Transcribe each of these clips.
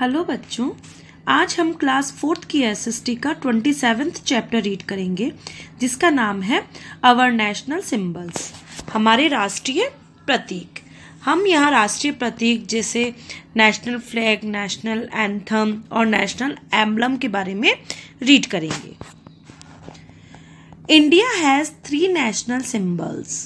Hello बच्चों आज हम क्लास फोर्थ की एसएसटी का ट्वेंटी सेवेंथ चैप्टर रीड करेंगे जिसका नाम है अवर नेशनल सिंबल्स हमारे राष्ट्रीय प्रतीक हम यहाँ राष्ट्रीय प्रतीक जैसे नेशनल फ्लैग नेशनल एंथम और नेशनल एम्बलम के बारे में रीड करेंगे India has three national symbols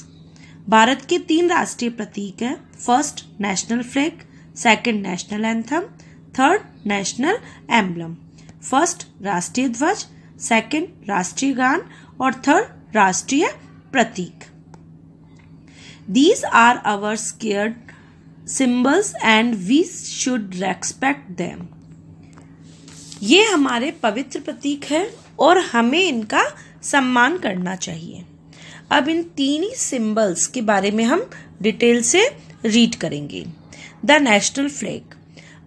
भारत के तीन राष्ट्रीय प्रतीक हैं first national flag second national anthem third national emblem first राष्ट्रीय ध्वज सेकंड राष्ट्रीय गान और थर्ड राष्ट्रीय प्रतीक these are our sacred symbols and we should respect them ये हमारे पवित्र प्रतीक है और हमें इनका सम्मान करना चाहिए अब इन तीन ही सिम्बल्स के बारे में हम डिटेल से रीड करेंगे the national flag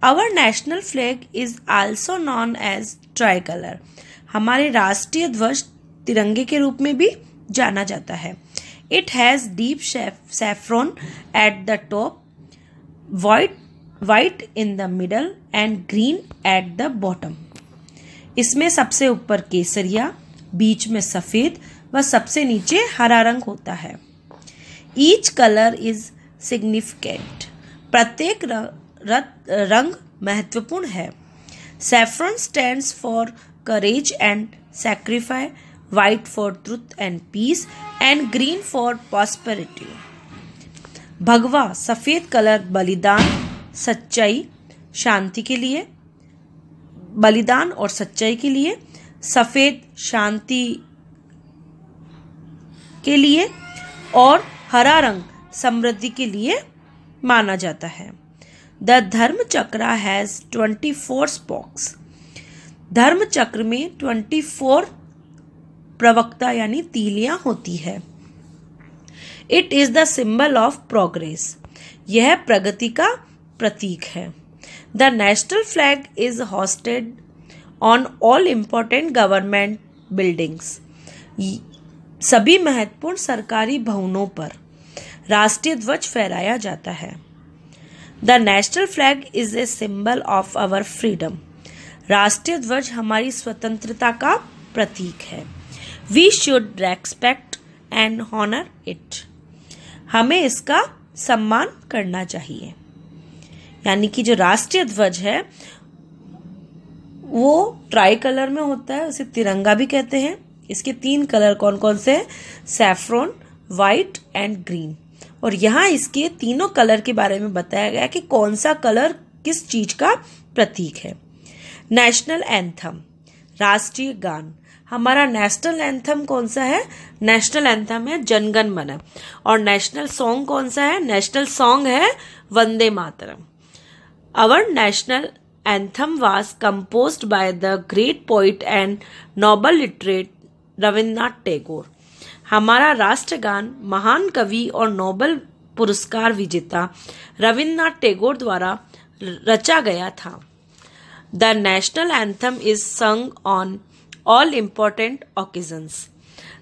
our national flag is also known as tricolour हमारे राष्ट्रीय ध्वज तिरंगे के रूप में भी जाना जाता है it has deep saffron at the top white white in the middle and green at the bottom इसमें सबसे ऊपर केसरिया बीच में सफ़ेद व सबसे नीचे हरा रंग होता है ईच कलर इज सिग्निफिकेंट प्रत्येक रंग महत्वपूर्ण है saffron stand for courage and sacrifice white for truth and peace and green for prosperity भगवा सफ़ेद कलर बलिदान सच्चाई शांति के लिए बलिदान और सच्चाई के लिए सफ़ेद शांति के लिए और हरा रंग समृद्धि के लिए माना जाता है द धर्म चक्र हैज़ ट्वेंटी फोर स्पॉक्स धर्म चक्र में ट्वेंटी फोर प्रवक्ता यानी तीलियां होती है it is the symbol of progress यह प्रगति का प्रतीक है the national flag is hoisted on all important government buildings सभी महत्वपूर्ण सरकारी भवनों पर राष्ट्रीय ध्वज फहराया जाता है the national flag is a symbol of our freedom राष्ट्रीय ध्वज हमारी स्वतंत्रता का प्रतीक है we should respect and honour it हमें इसका सम्मान करना चाहिए यानी कि जो राष्ट्रीय ध्वज है वो ट्राई कलर में होता है उसे तिरंगा भी कहते हैं इसके तीन कलर कौन कौन से हैं सेफ्रॉन व्हाइट एंड ग्रीन और यहाँ इसके तीनों कलर के बारे में बताया गया कि कौन सा कलर किस चीज का प्रतीक है नेशनल एंथम राष्ट्रीय गान हमारा नेशनल एंथम कौन सा है नेशनल एंथम है जनगण मन और नेशनल सॉन्ग कौन सा है नेशनल सॉन्ग है Vande Mataram our national anthem was composed by the great poet and Nobel laureate Rabindranath Tagore हमारा राष्ट्रगान महान कवि और नोबल पुरस्कार विजेता रविन्द्रनाथ टैगोर द्वारा रचा गया था the national anthem is sung on all important occasions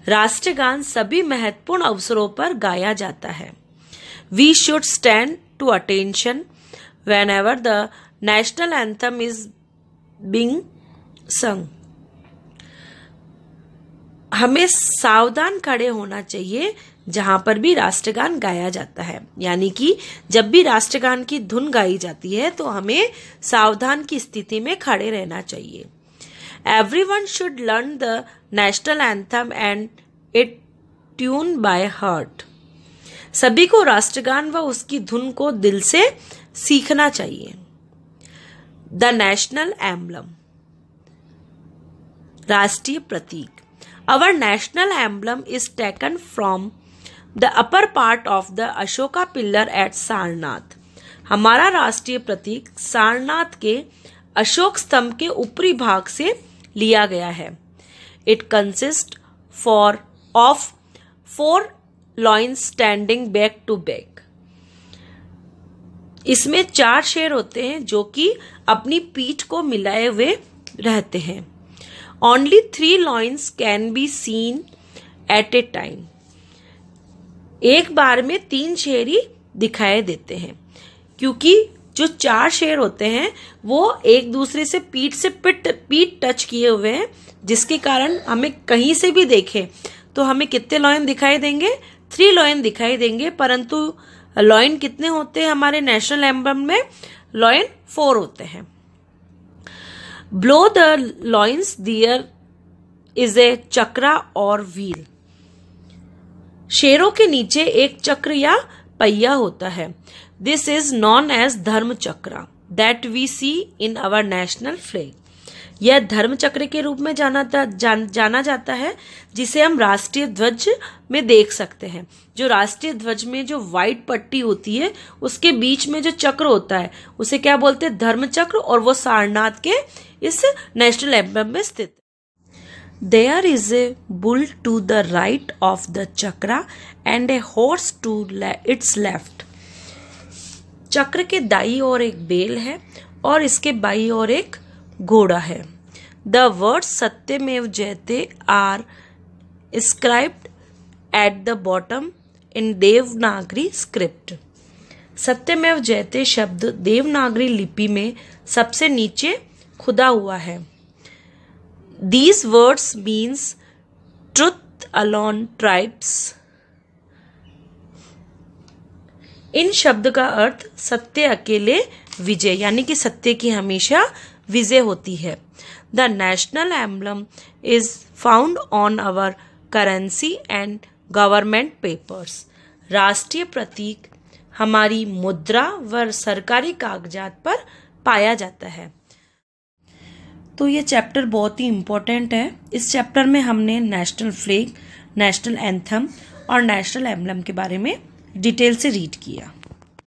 राष्ट्रगान सभी महत्वपूर्ण अवसरों पर गाया जाता है we should stand to attention whenever the national anthem is being sung हमें सावधान खड़े होना चाहिए जहाँ पर भी राष्ट्रगान गाया जाता है यानी कि जब भी राष्ट्रगान की धुन गाई जाती है तो हमें सावधान की स्थिति में खड़े रहना चाहिए everyone should learn the national anthem and it tune by heart सभी को राष्ट्रगान व उसकी धुन को दिल से सीखना चाहिए द नेशनल एम्बलम राष्ट्रीय प्रतीक Our national emblem is taken from the upper part of the Ashoka pillar at Sarnath. हमारा राष्ट्रीय प्रतीक सारनाथ के अशोक स्तंभ के ऊपरी भाग से लिया गया है it consist for of four lion standing back to back इसमें चार शेर होते हैं जो कि अपनी पीठ को मिलाए हुए रहते हैं only three lions can be seen at a time एक बार में तीन शेर ही दिखाई देते हैं क्योंकि जो चार शेर होते हैं वो एक दूसरे से पीठ से पिट पीठ टच किए हुए हैं जिसके कारण हमें कहीं से भी देखें तो हमें कितने लॉयन दिखाई देंगे थ्री लॉयन दिखाई देंगे परंतु लॉयन कितने होते हैं हमारे नेशनल एम्बम में लॉयन फोर होते हैं below the lions there is a chakra और व्हील शेरों के नीचे एक चक्र या पहिया होता है this is known as Dharma Chakra that we see in our national flag यह धर्म चक्र के रूप में जाना जान, जाना जाता है जिसे हम राष्ट्रीय ध्वज में देख सकते हैं जो राष्ट्रीय ध्वज में जो व्हाइट पट्टी होती है उसके बीच में जो चक्र होता है उसे क्या बोलते हैं धर्म चक्र और वो सारनाथ के इस नेशनल एम्बम में स्थित there is a bull to the right of the chakra and a horse to its left चक्र के दाई और एक बेल है और इसके बाई और एक घोड़ा है the word Satyameva Jayate are scribed at the bottom in Devanagari script Satyameva Jayate शब्द देवनागरी लिपि में सबसे नीचे खुदा हुआ है these words means truth alone triumphs इन शब्द का अर्थ सत्य अकेले विजय यानी कि सत्य की हमेशा विजय होती है the national emblem is found on our currency and government papers राष्ट्रीय प्रतीक हमारी मुद्रा व सरकारी कागजात पर पाया जाता है तो ये चैप्टर बहुत ही इम्पोर्टेंट है इस चैप्टर में हमने नेशनल फ्लैग नेशनल एंथम और नेशनल एम्बलम के बारे में डिटेल से रीड किया